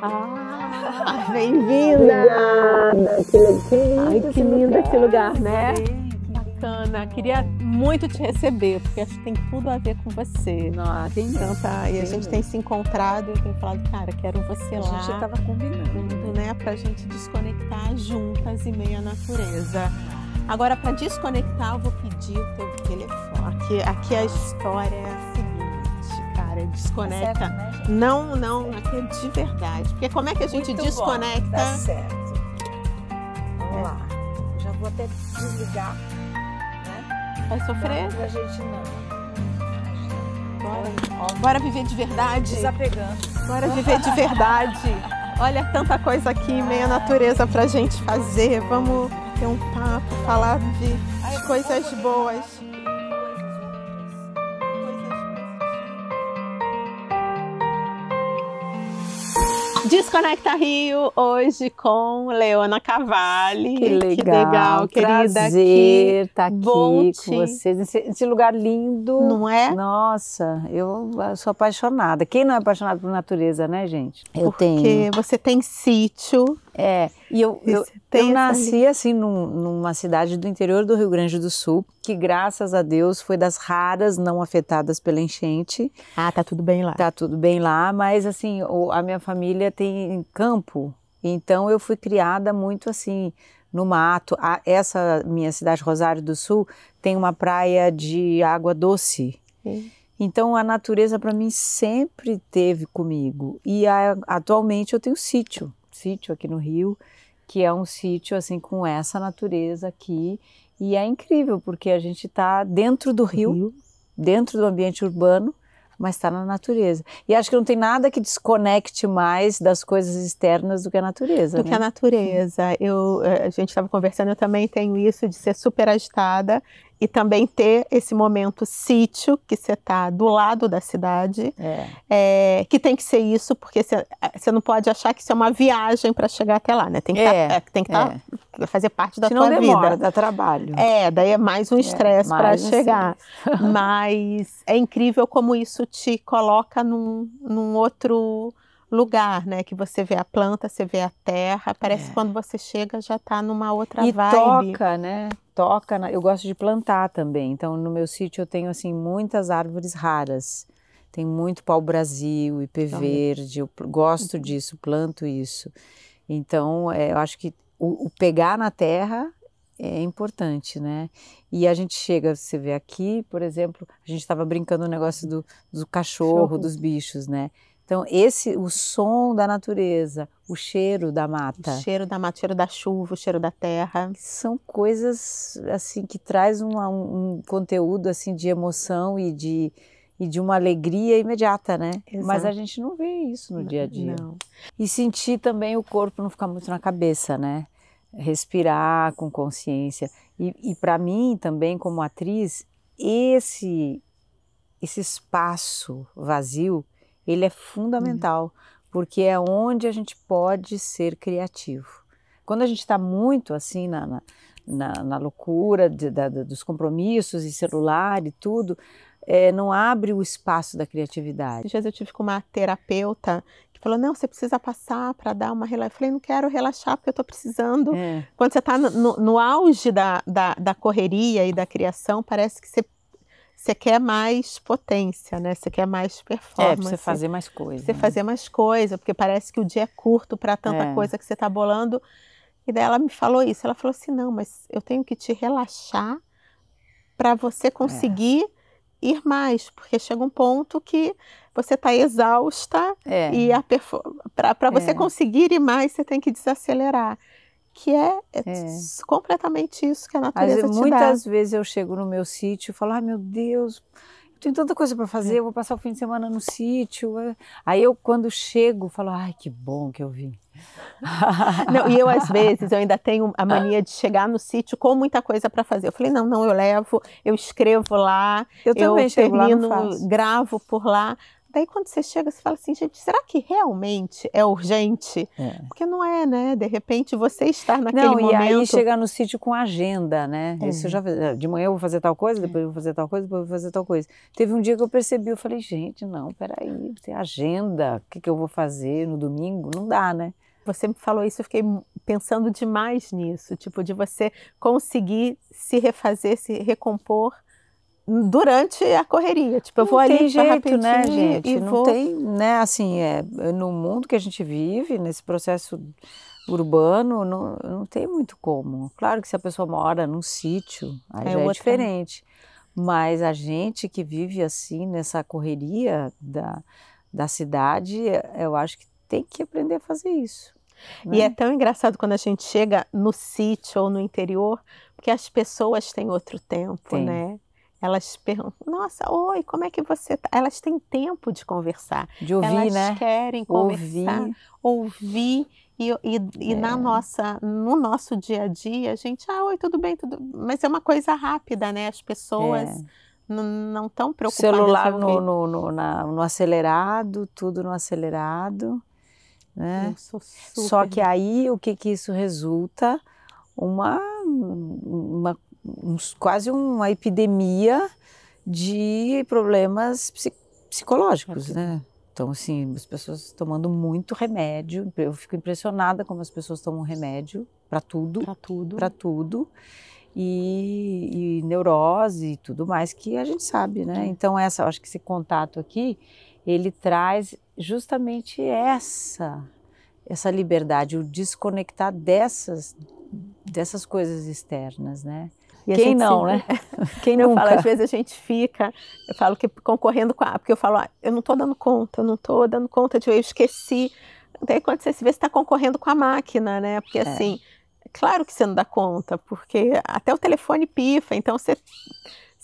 Ah, bem-vinda! Que, que, lindo Ai, que lindo lugar. esse lugar, né? Sim, que bacana. Queria muito te receber, porque acho que tem tudo a ver com você. Nossa, tem então, tá. E a gente tem se encontrado e tem falado, cara, quero você a lá. A gente tava combinando, né? Pra gente desconectar juntas e meio à natureza. Agora, para desconectar, eu vou pedir o teu telefone. Aqui, aqui a história é a seguinte, cara. Desconecta. É não, não, aqui é de verdade. Porque como é que a gente Muito desconecta? Bom, tá certo. Vamos é. lá. já vou até desligar. Né? Vai sofrer? Pra gente não. Bora. Bora viver de verdade. Desapegando. Bora viver de verdade. Olha tanta coisa aqui, meia ah. natureza pra gente fazer. Vamos ter um papo, falar de coisas boas. Desconecta Rio hoje com Leona Cavalli. Que legal, que legal querida. Prazer estar aqui, tá aqui com vocês. Esse, esse, lugar lindo. Não é? Nossa, eu sou apaixonada. Quem não é apaixonado por natureza, né, gente? Eu Porque tenho. Porque você tem sítio é, e eu, eu, eu nasci assim num, numa cidade do interior do Rio Grande do Sul, que graças a Deus foi das raras não afetadas pela enchente. Ah, tá tudo bem lá. Tá tudo bem lá, mas assim, a minha família tem campo, então eu fui criada muito assim no mato. essa minha cidade Rosário do Sul tem uma praia de água doce. Sim. Então a natureza para mim sempre teve comigo e a, atualmente eu tenho sítio sítio aqui no Rio, que é um sítio assim com essa natureza aqui e é incrível porque a gente está dentro do rio, rio, dentro do ambiente urbano, mas está na natureza. E acho que não tem nada que desconecte mais das coisas externas do que a natureza. Do né? que a natureza. Eu, eh, a gente estava conversando, eu também tenho isso de ser super agitada e também ter esse momento sítio que você está do lado da cidade, é. É, que tem que ser isso porque você não pode achar que isso é uma viagem para chegar até lá, né? Tem que tá, é. tá, tem que tá, é. fazer parte da Se tua não demora, vida. dá trabalho. É, daí é mais um é, estresse para chegar. Mas é incrível como isso te coloca num, num outro lugar, né? Que você vê a planta, você vê a terra. Parece é. quando você chega já está numa outra e vibe. E toca, né? toca, na... eu gosto de plantar também. Então no meu sítio eu tenho assim muitas árvores raras. Tem muito pau-brasil, ipê então, verde, eu gosto uhum. disso, planto isso. Então, é, eu acho que o, o pegar na terra é importante, né? E a gente chega, você vê aqui, por exemplo, a gente estava brincando o negócio do, do cachorro, cachorro, dos bichos, né? Então, esse, o som da natureza, o cheiro da mata. O cheiro da mata, o cheiro da chuva, o cheiro da terra. São coisas, assim, que traz uma, um, conteúdo, assim, de emoção e de, e de uma alegria imediata, né? Exato. Mas a gente não vê isso no não, dia a dia. Não. E sentir também o corpo não ficar muito na cabeça, né? Respirar com consciência. E, e para mim, também, como atriz, esse, esse espaço vazio ele é fundamental, uhum. porque é onde a gente pode ser criativo. Quando a gente está muito assim na, na, na, na loucura de, da, dos compromissos e celular e tudo, é, não abre o espaço da criatividade. Às vezes eu tive com uma terapeuta que falou, não, você precisa passar para dar uma relaxada. Eu falei, não quero relaxar porque eu estou precisando. É. Quando você está no, no, auge da, da, da correria e da criação, parece que você você quer mais potência, né? Você quer mais é, performance. É, você fazer mais coisa. Você né? fazer mais coisa, porque parece que o dia é curto para tanta é. coisa que você está bolando. E daí ela me falou isso. Ela falou assim: não, mas eu tenho que te relaxar para você conseguir é. ir mais, porque chega um ponto que você está exausta é. e para você é. conseguir ir mais, você tem que desacelerar que é, é, é, completamente isso que a natureza te Muitas dá. vezes eu chego no meu sítio e falo, ai ah, meu Deus, eu tenho tanta coisa para fazer, é. eu vou passar o fim de semana no sítio. É. Aí eu, quando chego, falo, ai que bom que eu vim. não, e eu, às vezes, eu ainda tenho a mania de chegar no sítio com muita coisa para fazer. Eu falei, não, não, eu levo, eu escrevo lá, eu, eu também termino, gravo por lá. Daí quando você chega, você fala assim, gente, será que realmente é urgente? É. Porque não é, né? De repente você estar naquele não, momento. E aí chegar no sítio com agenda, né? É. Isso eu já ah, de manhã eu vou fazer tal coisa, depois eu vou fazer tal coisa, depois eu vou fazer tal coisa. Teve um dia que eu percebi, eu falei, gente, não, peraí, tem agenda, o que, que eu vou fazer no domingo? Não dá, né? Você me falou isso, eu fiquei pensando demais nisso, tipo de você conseguir se refazer, se recompor durante a correria. Tipo, eu não vou ali jeito, né, gente? E não vou... tem, né? Assim, é, é, no mundo que a gente vive, nesse processo urbano, não, não tem muito como. Claro que se a pessoa mora num sítio, aí é, já é diferente. Mas a gente que vive assim, nessa correria da, da cidade, eu acho que tem que aprender a fazer isso. Né? E é tão engraçado quando a gente chega no sítio ou no interior, porque as pessoas têm outro tempo, tem. né? Elas perguntam, nossa, oi, como é que você tá? Elas têm tempo de conversar. De ouvir, Elas né? Elas querem conversar, ouvir, ouvir e, e, e é. na nossa, no nosso dia a dia, a gente, ah, oi, tudo bem, tudo. Mas é uma coisa rápida, né? As pessoas é. não estão preocupadas. Celular no, no, no, na, no, acelerado, tudo no acelerado. Né? Só que aí o que, que isso resulta? Uma, uma quase uma epidemia de problemas psicológicos, né? Então, assim, as pessoas tomando muito remédio. Eu fico impressionada como as pessoas tomam remédio para tudo. Para tudo. Para tudo. E, e, neurose e tudo mais que a gente sabe, né? Então, essa, acho que esse contato aqui, ele traz justamente essa, essa liberdade, o desconectar dessas, dessas coisas externas, né? E Quem não, né? Quem não fala, às vezes a gente fica, eu falo que concorrendo com a, porque eu falo, ah, eu não estou dando conta, eu não estou dando conta de eu esqueci. Daí quando você se vê, você está concorrendo com a máquina, né? Porque é. assim, é claro que você não dá conta, porque até o telefone pifa, então você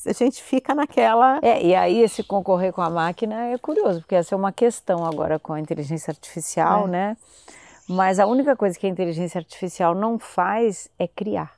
a gente fica naquela. É, e aí esse concorrer com a máquina é curioso, porque essa é uma questão agora com a inteligência artificial, é. né? Mas a única coisa que a inteligência artificial não faz é criar.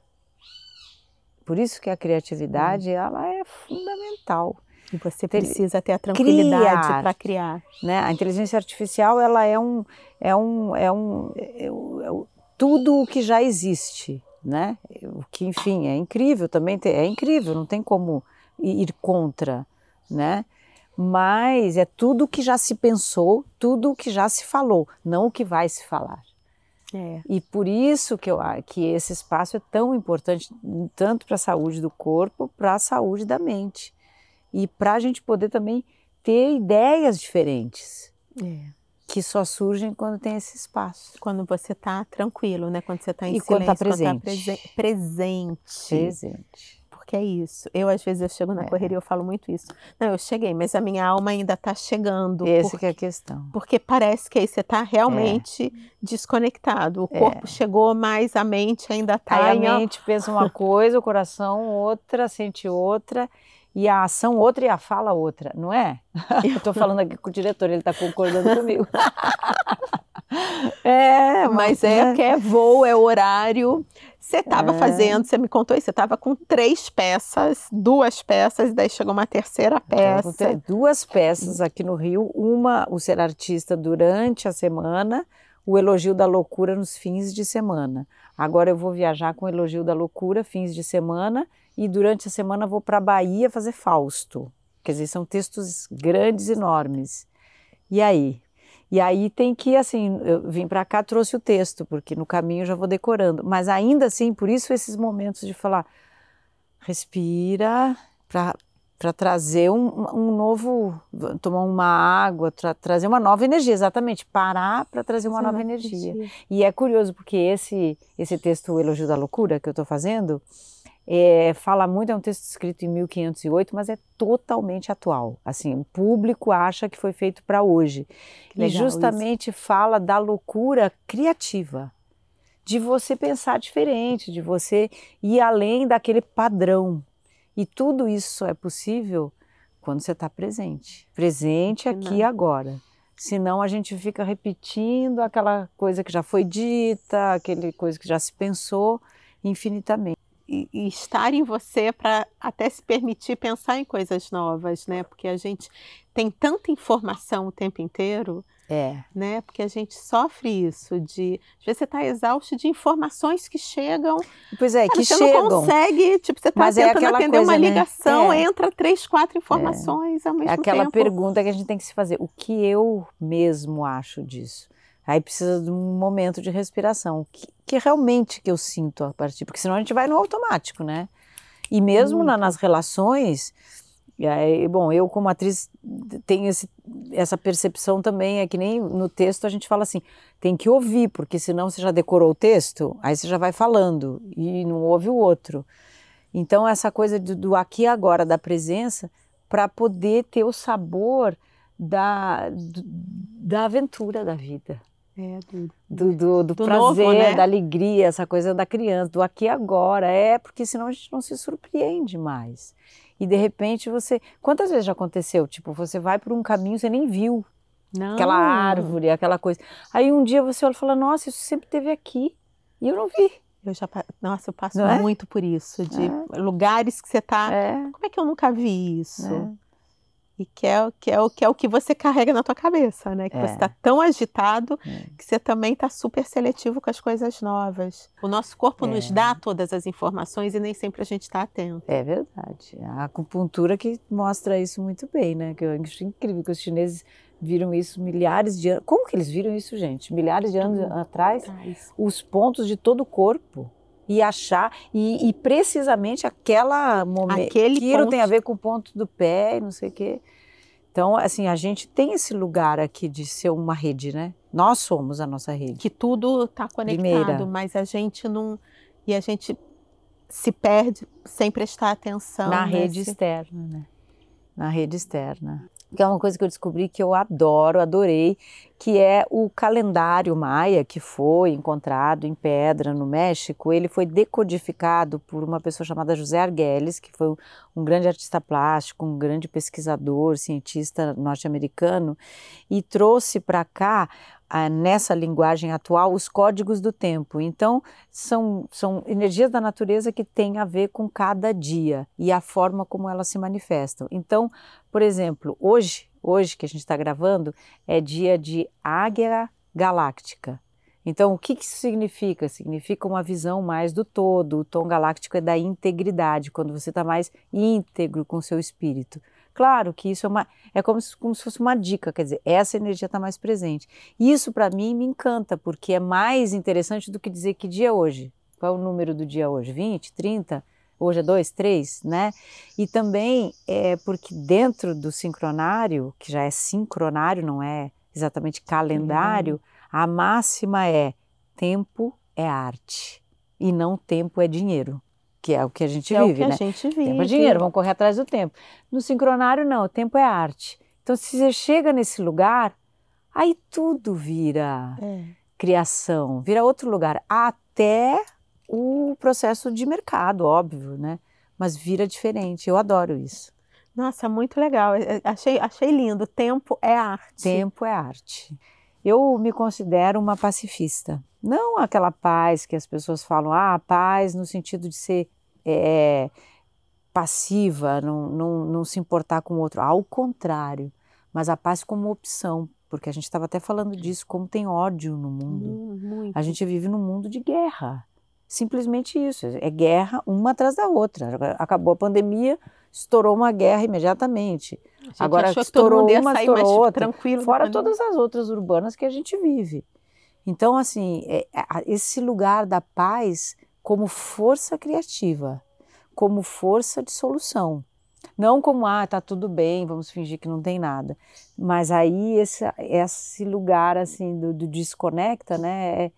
Por isso que a criatividade hum. ela é fundamental. E você precisa ter a tranquilidade para criar. Né? A inteligência artificial ela é um é um é um, é um, é um tudo o que já existe, né? O que enfim é incrível também é incrível, não tem como ir contra, né? Mas é tudo o que já se pensou, tudo o que já se falou, não o que vai se falar. É. E por isso que, eu, que esse espaço é tão importante, tanto para a saúde do corpo, para a saúde da mente. E para a gente poder também ter ideias diferentes. É. Que só surgem quando tem esse espaço. Quando você está tranquilo, né? Quando você está em e tá silêncio. Quando tá presente. Quando tá presen presente. Presente porque é isso. Eu, às vezes, eu chego na é. correria, eu falo muito isso. Não, eu cheguei, mas a minha alma ainda está chegando. Essa porque, que é a questão. Porque parece que aí você está realmente é. desconectado. O é. corpo é. chegou, mas a mente ainda está... Aí a mente pensa uma coisa, o coração outra, sente outra e a ação outra e a fala outra, não é? Eu estou falando aqui com o diretor, ele está concordando comigo. é, mas é, é. que é voo, é horário, você estava é. fazendo, você me contou isso, você estava com três peças, duas peças, e daí chegou uma terceira peça. Então, duas peças aqui no Rio, uma o ser artista durante a semana, o elogio da loucura nos fins de semana. Agora eu vou viajar com o elogio da loucura fins de semana e durante a semana vou para a Bahia fazer Fausto. Quer dizer, são textos grandes, enormes. E aí, e aí tem que, assim, eu vim para cá, trouxe o texto, porque no caminho já vou decorando. Mas ainda assim, por isso esses momentos de falar, respira, para trazer um, um, novo, tomar uma água, tra trazer uma nova energia, exatamente, parar para trazer uma Sim, nova energia. energia. E é curioso, porque esse, esse texto, O Elogio da Loucura, que eu estou fazendo, é, fala muito, é um texto escrito em 1508, mas é totalmente atual. Assim, o público acha que foi feito para hoje. e justamente isso. fala da loucura criativa, de você pensar diferente, de você ir além daquele padrão. E tudo isso só é possível quando você está presente. Presente aqui e agora. Senão a gente fica repetindo aquela coisa que já foi dita, aquele coisa que já se pensou infinitamente e, e estar em você para até se permitir pensar em coisas novas, né? Porque a gente tem tanta informação o tempo inteiro. É. Né? Porque a gente sofre isso de. Às vezes você está exausto de informações que chegam. Pois é, que você chegam. Você não consegue, tipo, você está é tentando é atender coisa, uma né? ligação, né? é. entra três, quatro informações é. ao mesmo é aquela tempo. Aquela pergunta que a gente tem que se fazer: o que eu mesmo acho disso? Aí precisa de um momento de respiração, que, que realmente que eu sinto a partir, porque senão a gente vai no automático, né? E mesmo hum. na, uhum. nas relações, aí, bom, eu como atriz tenho esse, essa percepção também, é que nem no texto a gente fala assim, tem que ouvir, porque senão você já decorou o texto, aí você já vai falando e não ouve o outro. Então essa coisa do, do aqui e agora, da presença, para poder ter o sabor da, da aventura da vida. É, do, do, do, do prazer, novo, né? da alegria, essa coisa da criança, do aqui e agora. É, porque senão a gente não se surpreende mais. E de repente você. Quantas vezes já aconteceu? Tipo, você vai por um caminho você nem viu. Não. Aquela árvore, aquela coisa. Aí um dia você olha e fala: Nossa, isso sempre teve aqui. E eu não vi. Eu já, nossa, eu passo é? muito por isso, de é. lugares que você tá. É. Como é que eu nunca vi isso? É. E que é, que, é, que é o que você carrega na tua cabeça, né? Que é. você está tão agitado é. que você também está super seletivo com as coisas novas. O nosso corpo é. nos dá todas as informações e nem sempre a gente está atento. É verdade. A acupuntura que mostra isso muito bem, né? Que eu acho incrível que os chineses viram isso milhares de anos. Como que eles viram isso, gente? Milhares de anos Tudo atrás, atrás, os pontos de todo o corpo e achar e, e precisamente aquela momento aquele tiro ponto. tem a ver com o ponto do pé e não sei o quê. Então, assim, a gente tem esse lugar aqui de ser uma rede, né? Nós somos a nossa rede. Que tudo está conectado, Primeira. mas a gente não e a gente se perde sem prestar atenção na nesse... rede externa, né? Na rede externa que é uma coisa que eu descobri que eu adoro, adorei, que é o calendário maia que foi encontrado em pedra no México. Ele foi decodificado por uma pessoa chamada José Arguelles, que foi um grande artista plástico, um grande pesquisador, cientista norte-americano, e trouxe para cá nessa linguagem atual, os códigos do tempo. Então, são, são energias da natureza que têm a ver com cada dia e a forma como elas se manifestam. Então, por exemplo, hoje, hoje que a gente está gravando, é dia de Águia Galáctica. Então, o que, que isso significa? Significa uma visão mais do todo. O tom galáctico é da integridade, quando você está mais íntegro com seu espírito. Claro que isso é uma é como se, como se fosse uma dica, quer dizer, essa energia está mais presente. Isso para mim me encanta, porque é mais interessante do que dizer que dia é hoje. Qual é o número do dia hoje? 20, 30? Hoje é 2, 3, né? E também é porque dentro do sincronário, que já é sincronário, não é exatamente calendário, uhum. a máxima é tempo é arte e não tempo é dinheiro que é o que a gente que vive, é o que né? a gente vive. Tempo é dinheiro, vamos correr atrás do tempo. No sincronário, não, o tempo é arte. Então, se você chega nesse lugar, aí tudo vira é. criação, vira outro lugar, até o processo de mercado, óbvio, né? Mas vira diferente. Eu adoro isso. Nossa, muito legal. É, é, achei, achei lindo. Tempo é arte. Tempo é arte. Eu me considero uma pacifista. Não aquela paz que as pessoas falam, ah, paz no sentido de ser é, é, passiva, não, não, não se importar com o outro. Ao contrário, mas a paz como opção, porque a gente estava até falando disso, como tem ódio no mundo. Muito. A gente vive num mundo de guerra. Simplesmente isso, é guerra uma atrás da outra. Acabou a pandemia, estourou uma guerra imediatamente. Agora estourou uma, estourou outra, fora todas as outras urbanas que a gente vive. Então, assim, é, é, esse lugar da paz como força criativa, como força de solução. Não como, ah, tá tudo bem, vamos fingir que não tem nada. Mas aí esse, esse lugar, assim, do, do desconecta, né, é,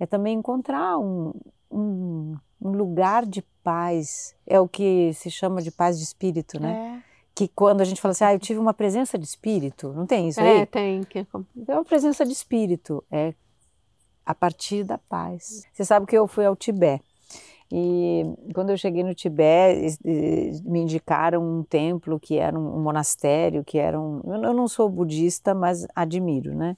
é também encontrar um, um, um, lugar de paz. É o que se chama de paz de espírito, né? É. Que quando a gente fala assim, ah, eu tive uma presença de espírito, não tem isso aí? É, tem. É, é uma presença de espírito, é a partir da paz. Você sabe que eu fui ao Tibete e quando eu cheguei no Tibete, me indicaram um templo que era um monastério, que era um. Eu não sou budista, mas admiro, né?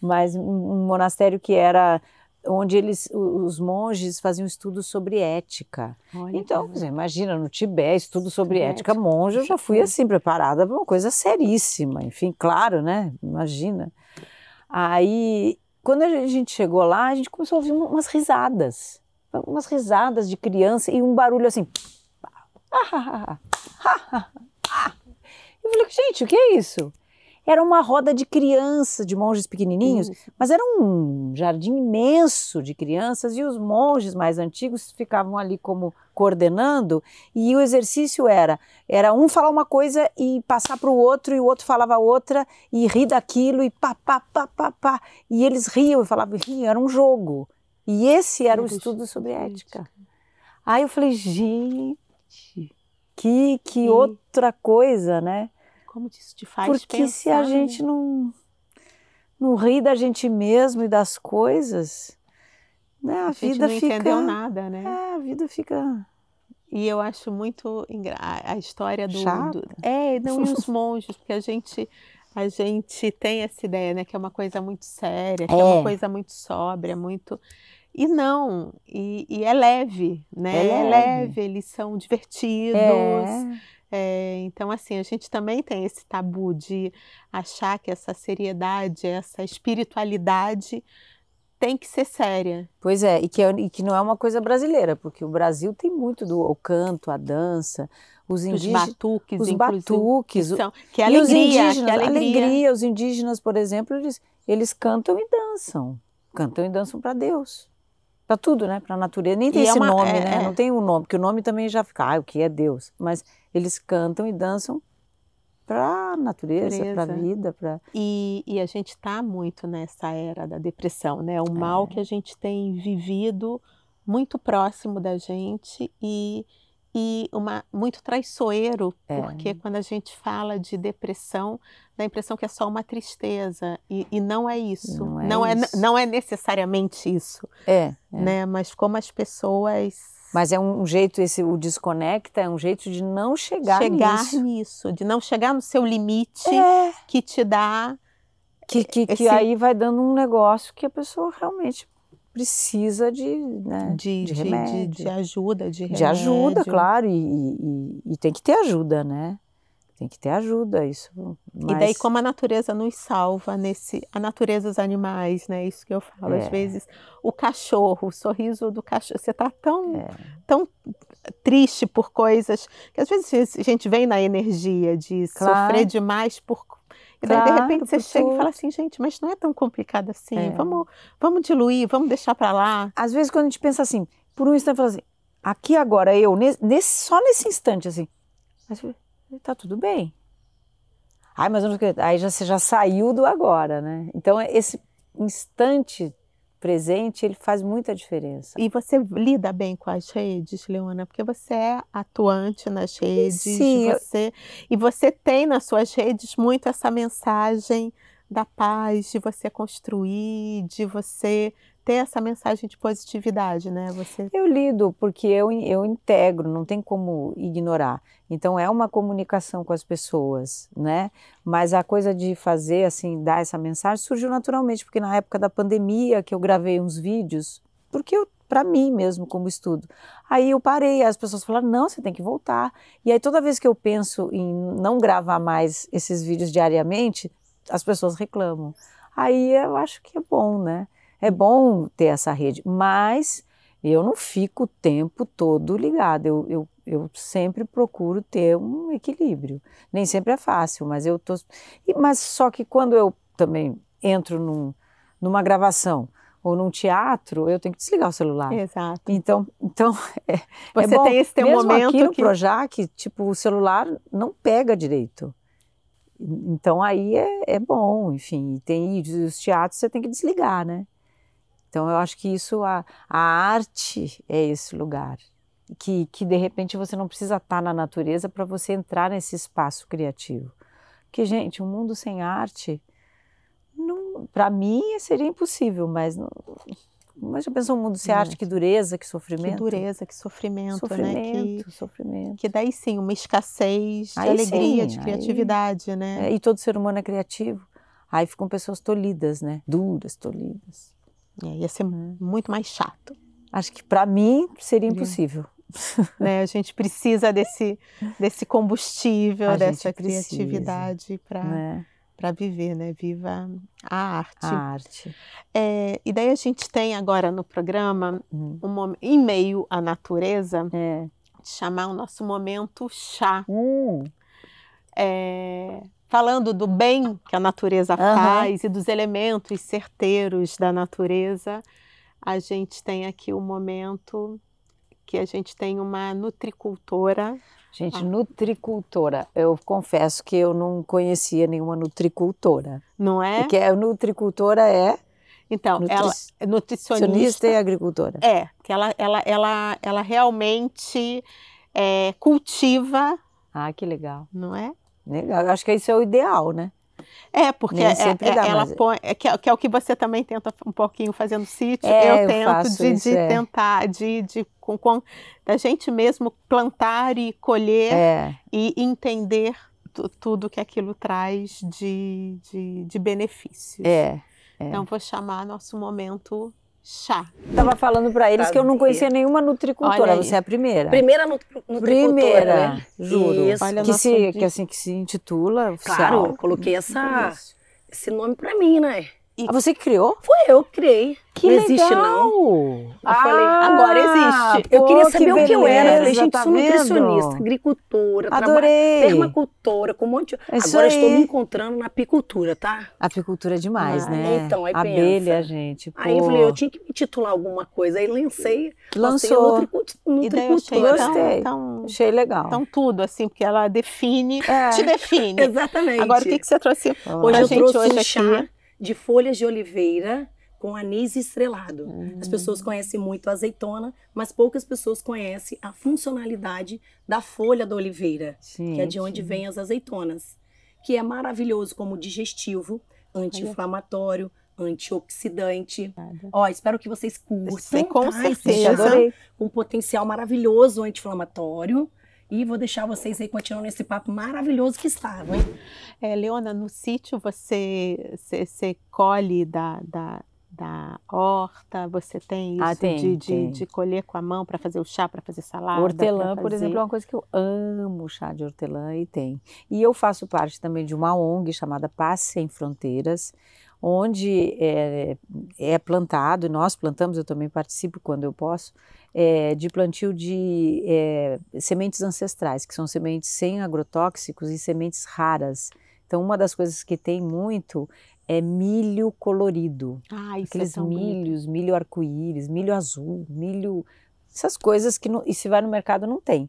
Mas um monastério que era onde eles, os monges faziam estudos sobre ética. Olha então, você imagina, no Tibete, estudo sobre ética. ética monge, eu já fui uhum. assim, preparada para uma coisa seríssima. Enfim, claro, né? Imagina. Aí, quando a gente chegou lá, a gente começou a ouvir umas risadas umas risadas de criança e um barulho assim. Eu falei, gente, o que é isso? Era uma roda de crianças, de monges pequenininhos, mas era um jardim imenso de crianças e os monges mais antigos ficavam ali como coordenando e o exercício era era um falar uma coisa e passar para o outro e o outro falava outra e rir daquilo e pá, pá, pá, pá, pá. E eles riam e falavam, riam, era um jogo. E esse era o estudo sobre ética. Aí eu falei, gente, que, que outra coisa, né? Como isso te faz Porque pensar, se a né? gente não, não ri da gente mesmo e das coisas, né, a, a vida gente não fica... entendeu nada, né? É, a vida fica... E eu acho muito engra... a história do, Chato. do... é, não e os monges, porque a gente a gente tem essa ideia, né, que é uma coisa muito séria, que é, é uma coisa muito sóbria, muito e não, e, e é leve, né? É, é leve. é leve. eles são divertidos. É. É, então, assim, a gente também tem esse tabu de achar que essa seriedade, essa espiritualidade tem que ser séria. Pois é, e que, é, e que não é uma coisa brasileira, porque o Brasil tem muito do o canto, a dança, os indígenas. Os batuques, os batuques. Que, são, que é alegria, os indígenas, que alegria. alegria. Os indígenas, por exemplo, eles, eles cantam e dançam. Cantam e dançam para Deus para tá tudo, né? Para a natureza. Nem tem e é esse é uma, nome, é, né? É. Não tem um nome, porque o nome também já fica, ah, o que é Deus? Mas eles cantam e dançam para a natureza, para a vida. Pra... E, e a gente está muito nessa era da depressão, né? O mal é. que a gente tem vivido muito próximo da gente e e uma, muito traiçoeiro, é. porque quando a gente fala de depressão, dá a impressão que é só uma tristeza, e, e não é isso. Não é, não é, isso. Não é necessariamente isso. É, é. Né? Mas como as pessoas. Mas é um jeito, esse o desconecta é um jeito de não chegar, chegar nisso. nisso de não chegar no seu limite é. que te dá. Que, que, eh, esse... que aí vai dando um negócio que a pessoa realmente precisa de, né, de, de, remédio. De, de, ajuda, de remédio. De ajuda, claro, e, e, e, tem que ter ajuda, né? Tem que ter ajuda, isso. Mas... E daí como a natureza nos salva nesse, a natureza os animais, né? Isso que eu falo é. às vezes. O cachorro, o sorriso do cachorro, você tá tão, é. tão triste por coisas que às vezes a gente vem na energia de claro. sofrer demais por e daí, de repente, você chega e fala assim, gente, mas não é tão complicado assim, é. vamos, vamos diluir, vamos deixar para lá. Às vezes, quando a gente pensa assim, por um instante, fala assim, aqui agora, eu, nesse, só nesse instante, assim, mas tá tudo bem. Ai, mas eu não, aí já, você já saiu do agora, né? Então, é esse instante presente, ele faz muita diferença. E você lida bem com as redes, Leona, porque você é atuante nas redes, Sim, você eu... e você tem nas suas redes muito essa mensagem da paz, de você construir, de você ter essa mensagem de positividade, né? Você... Eu lido, porque eu, eu integro, não tem como ignorar. Então é uma comunicação com as pessoas, né? Mas a coisa de fazer, assim, dar essa mensagem surgiu naturalmente, porque na época da pandemia que eu gravei uns vídeos, porque eu para mim mesmo como estudo. Aí eu parei, as pessoas falaram: "Não, você tem que voltar". E aí toda vez que eu penso em não gravar mais esses vídeos diariamente, as pessoas reclamam. Aí eu acho que é bom, né? É bom ter essa rede, mas eu não fico o tempo todo ligado. Eu, eu, eu sempre procuro ter um equilíbrio. Nem sempre é fácil, mas eu tô. Mas só que quando eu também entro num, numa gravação ou num teatro, eu tenho que desligar o celular. Exato. Então, então é, é, você é bom, tem esse teu mesmo momento aqui no que... Projac, tipo, o celular não pega direito. Então aí é, é bom, enfim, tem os teatros você tem que desligar, né? Então eu acho que isso, a, a arte é esse lugar. Que, que de repente você não precisa estar na natureza para você entrar nesse espaço criativo. Porque, gente, um mundo sem arte, para mim seria impossível, mas não, mas já pensou um mundo sem arte, que dureza, que sofrimento? Que dureza, que sofrimento, né? sofrimento né? Que, sofrimento. Que daí sim, uma escassez de aí, alegria, sim, de criatividade, aí, né? É, e todo ser humano é criativo. Aí ficam pessoas tolidas né? Duras, tolidas é, ia ser muito mais chato. Acho que para mim seria impossível. né? A gente precisa desse, desse combustível, a dessa criatividade para né? para viver, né? Viva a arte. A arte. É, e daí a gente tem agora no programa, hum. um, em meio à natureza, é. chamar o nosso momento chá. Hum. É, falando do bem que a natureza uhum. faz e dos elementos certeiros da natureza, a gente tem aqui o um momento que a gente tem uma nutricultora. Gente, ah. nutricultora. Eu confesso que eu não conhecia nenhuma nutricultora. Não é? Porque a nutricultora é. Então, nutri... ela é nutricionista. nutricionista e agricultora. É, que ela, ela, ela, ela realmente é, cultiva. Ah, que legal. Não é? Legal. Né? Acho que isso é o ideal, né? É, porque é, é, dá, ela mas... põe, é, é, que, é o que você também tenta um pouquinho fazendo sítio. É, eu, eu tento de, isso, de é. tentar, de, de com, com, da gente mesmo plantar e colher é. e entender tudo que aquilo traz de, de, de benefícios. É, Então, vou chamar nosso momento chá. Tava falando para eles tá que eu não conhecia nenhuma nutricultora, você é a primeira. Primeira nutricultora. Primeira, né? juro. Isso. Olha que se que assim que se intitula oficial. Claro, coloquei essa esse nome para mim, né? E... Ah, você criou? Foi eu que criei. Que não legal. existe, não. Eu ah, falei, agora existe. Pô, eu queria saber que beleza, o que eu era. Eu falei, gente, tá sou nutricionista, agricultora, Adorei. permacultora, com um monte de... É agora estou me encontrando na apicultura, tá? Apicultura é demais, ah, né? Então, aí Abelha, pensa. gente. Pô. Aí eu falei, eu tinha que me titular alguma coisa. Aí lancei. Lançou. Nutricultura. Então, Gostei. Então, Achei legal. Então, tudo, assim, porque ela define, é. te define. Exatamente. Agora, o que, que você trouxe hoje A gente trouxe hoje um aqui? de folhas de oliveira com anis estrelado. Uhum. As pessoas conhecem muito a azeitona, mas poucas pessoas conhecem a funcionalidade da folha da oliveira, sim, que é de onde sim. vem as azeitonas, que é maravilhoso como digestivo, anti-inflamatório, antioxidante. Ó, espero que vocês curtam. Sim, com tá? certeza, com Um potencial maravilhoso anti-inflamatório e vou deixar vocês aí continuando esse papo maravilhoso que está, hein? Né? É, Leona, no sítio você, você, você colhe da, da, da horta, você tem isso ah, tem, de, tem. De, de, colher com a mão para fazer o chá, para fazer salada. Hortelã, fazer... por exemplo, é uma coisa que eu amo, chá de hortelã, e tem. E eu faço parte também de uma ONG chamada Passe Sem Fronteiras, onde é, é, plantado, nós plantamos, eu também participo quando eu posso, é, de plantio de é, sementes ancestrais, que são sementes sem agrotóxicos e sementes raras. Então, uma das coisas que tem muito é milho colorido. Ah, isso é Aqueles é tão milhos, bonito. milho arco-íris, milho azul, milho. Essas coisas que, não, e se vai no mercado, não tem.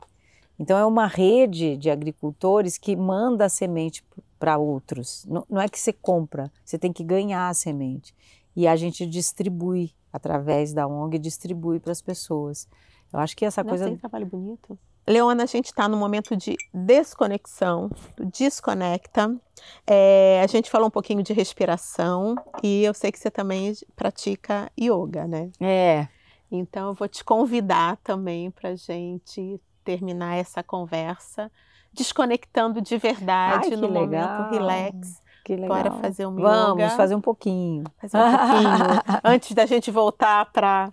Então, é uma rede de agricultores que manda a semente para outros. Não, não, é que você compra, você tem que ganhar a semente. E a gente distribui através da ONG, distribui para as pessoas. Eu acho que essa coisa. Tem trabalho bonito. Leona, a gente está no momento de desconexão, desconecta. É, a gente falou um pouquinho de respiração e eu sei que você também pratica yoga, né? É. Então eu vou te convidar também para gente terminar essa conversa desconectando de verdade Ai, no legal. momento relax. Que legal. Bora fazer um yoga. Vamos fazer um pouquinho. Fazer um pouquinho. antes da gente voltar para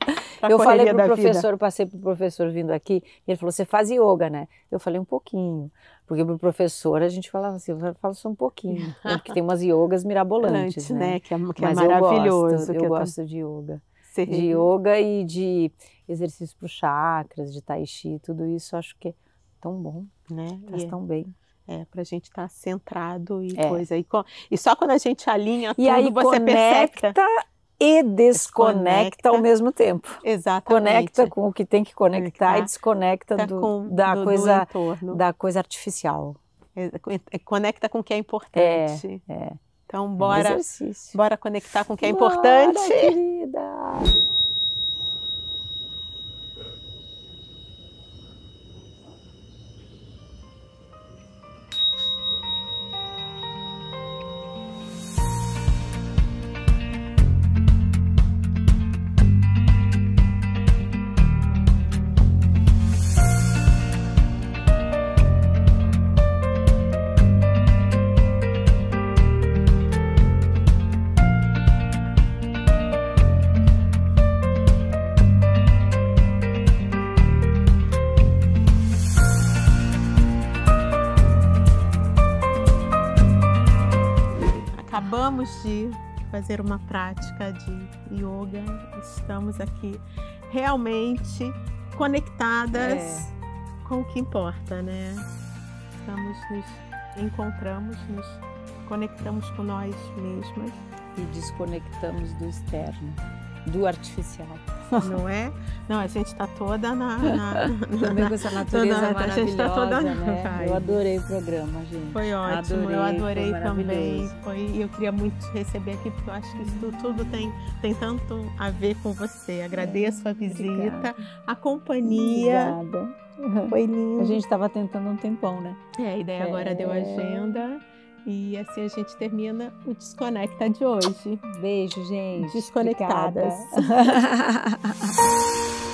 Eu falei pro professor, vida. passei pro professor vindo aqui, e ele falou: "Você faz yoga, né?" Eu falei um pouquinho. Porque para o professor a gente falava assim, falo só um pouquinho, é, porque tem umas yogas mirabolantes, Antes, né? né? Que é, que é maravilhoso. Eu gosto, eu, eu gosto tô... de yoga. Sim. de yoga e de exercícios para os chakras, de tai chi, tudo isso acho que é tão bom, né? Faz tão bem. É, para a gente estar tá centrado e é. coisa. E, e, só quando a gente alinha e tudo, aí você conecta percebe... e desconecta, ao mesmo tempo. Exatamente. Conecta com o que tem que conectar Conectar. e desconecta tá do, com, da, do, coisa, do da coisa artificial. conecta com o que é importante. É, é. Então, bora, um bora conectar com o que é importante. querida! acabamos de fazer uma prática de yoga, estamos aqui realmente conectadas é. com o que importa, né? Estamos nos encontramos, nos conectamos com nós mesmas e desconectamos do externo, do artificial. não é? Não, a gente está toda na. na, Também com essa natureza na, maravilhosa. A gente está toda na. Né? Eu adorei o programa, gente. Foi ótimo, adorei, eu adorei foi também. Foi, eu queria muito te receber aqui, porque eu acho que isso tudo tem, tem tanto a ver com você. Agradeço é. a visita, Obrigada. a companhia. Obrigada. Foi lindo. A gente estava tentando um tempão, né? É, a ideia é. agora deu é. agenda. E assim a gente termina o Desconecta de hoje. Beijo, gente. Desconectadas.